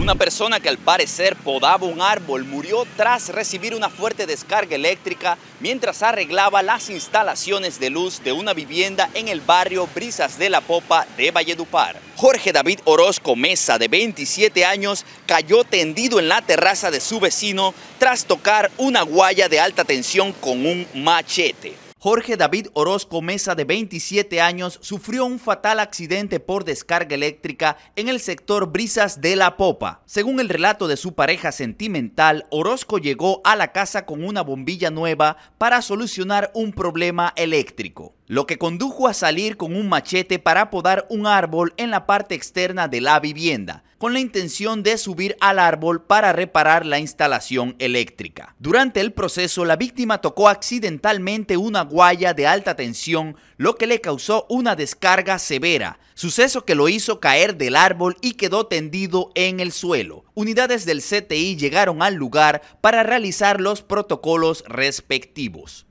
Una persona que al parecer podaba un árbol murió tras recibir una fuerte descarga eléctrica mientras arreglaba las instalaciones de luz de una vivienda en el barrio Brisas de la Popa de Valledupar. Jorge David Orozco Mesa, de 27 años, cayó tendido en la terraza de su vecino tras tocar una guaya de alta tensión con un machete. Jorge David Orozco Mesa, de 27 años, sufrió un fatal accidente por descarga eléctrica en el sector Brisas de la Popa. Según el relato de su pareja sentimental, Orozco llegó a la casa con una bombilla nueva para solucionar un problema eléctrico lo que condujo a salir con un machete para podar un árbol en la parte externa de la vivienda, con la intención de subir al árbol para reparar la instalación eléctrica. Durante el proceso, la víctima tocó accidentalmente una guaya de alta tensión, lo que le causó una descarga severa, suceso que lo hizo caer del árbol y quedó tendido en el suelo. Unidades del CTI llegaron al lugar para realizar los protocolos respectivos.